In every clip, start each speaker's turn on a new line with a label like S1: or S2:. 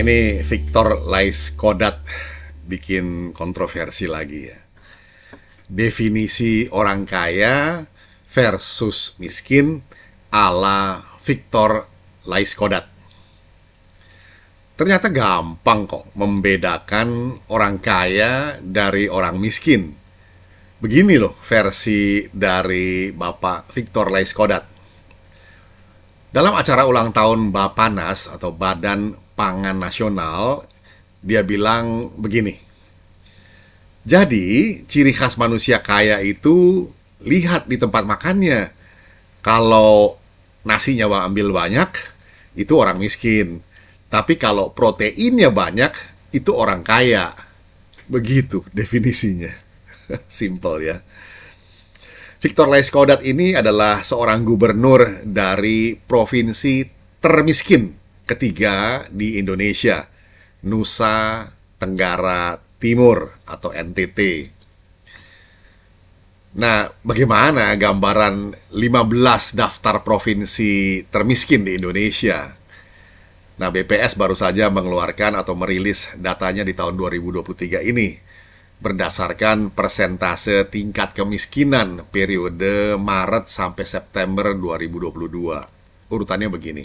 S1: ini Victor Lais Kodat bikin kontroversi lagi ya. Definisi orang kaya versus miskin ala Victor Lais Kodat. Ternyata gampang kok membedakan orang kaya dari orang miskin. Begini loh versi dari Bapak Victor Lais Kodat. Dalam acara ulang tahun Bapanas atau Badan pangan nasional, dia bilang begini. Jadi, ciri khas manusia kaya itu lihat di tempat makannya. Kalau nasinya ambil banyak, itu orang miskin. Tapi kalau proteinnya banyak, itu orang kaya. Begitu definisinya. Simple ya. Victor Laiskodat ini adalah seorang gubernur dari provinsi termiskin ketiga di Indonesia, Nusa Tenggara Timur atau NTT. Nah, bagaimana gambaran 15 daftar provinsi termiskin di Indonesia? Nah, BPS baru saja mengeluarkan atau merilis datanya di tahun 2023 ini berdasarkan persentase tingkat kemiskinan periode Maret sampai September 2022. Urutannya begini.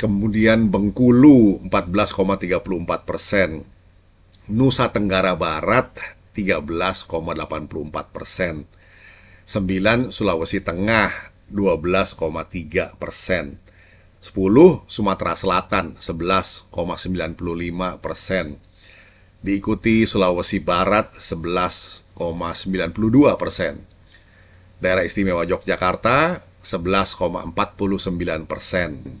S1: kemudian Bengkulu 14,34 persen, Nusa Tenggara Barat 13,84 persen, 9 Sulawesi Tengah 12,3 persen, 10 Sumatera Selatan 11,95 persen, diikuti Sulawesi Barat 11,92 persen, Daerah Istimewa Yogyakarta 11,49 persen.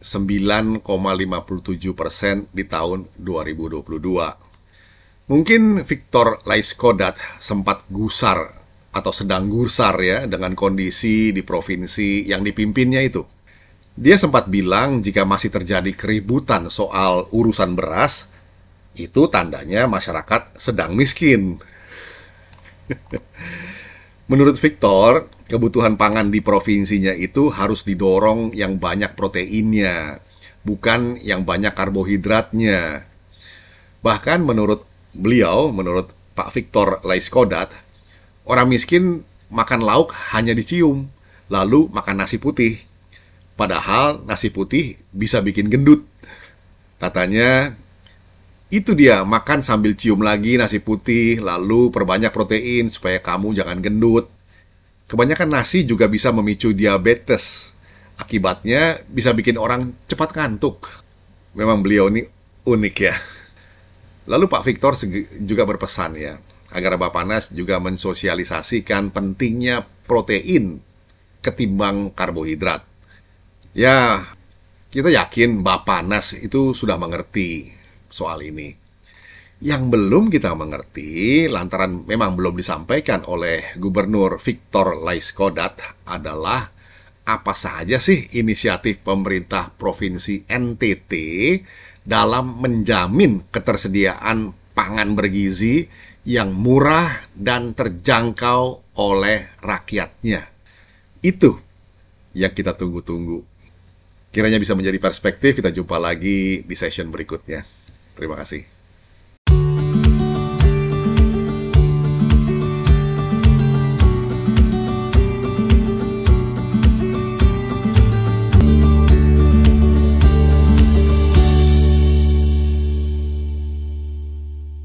S1: 9,57 persen di tahun 2022. Mungkin Victor Laiskodat sempat gusar atau sedang gusar ya dengan kondisi di provinsi yang dipimpinnya itu. Dia sempat bilang jika masih terjadi keributan soal urusan beras, itu tandanya masyarakat sedang miskin. Menurut Victor, kebutuhan pangan di provinsinya itu harus didorong yang banyak proteinnya, bukan yang banyak karbohidratnya. Bahkan menurut beliau, menurut Pak Victor Laiskodat, orang miskin makan lauk hanya dicium, lalu makan nasi putih. Padahal nasi putih bisa bikin gendut. Katanya, itu dia, makan sambil cium lagi nasi putih, lalu perbanyak protein supaya kamu jangan gendut. Kebanyakan nasi juga bisa memicu diabetes. Akibatnya bisa bikin orang cepat ngantuk. Memang beliau ini unik ya. Lalu Pak Victor juga berpesan ya, agar Bapak Nas juga mensosialisasikan pentingnya protein ketimbang karbohidrat. Ya, kita yakin Bapak Nas itu sudah mengerti soal ini yang belum kita mengerti lantaran memang belum disampaikan oleh Gubernur Victor Laiskodat adalah apa saja sih inisiatif pemerintah Provinsi NTT dalam menjamin ketersediaan pangan bergizi yang murah dan terjangkau oleh rakyatnya. Itu yang kita tunggu-tunggu. Kiranya bisa menjadi perspektif, kita jumpa lagi di session berikutnya. Terima kasih.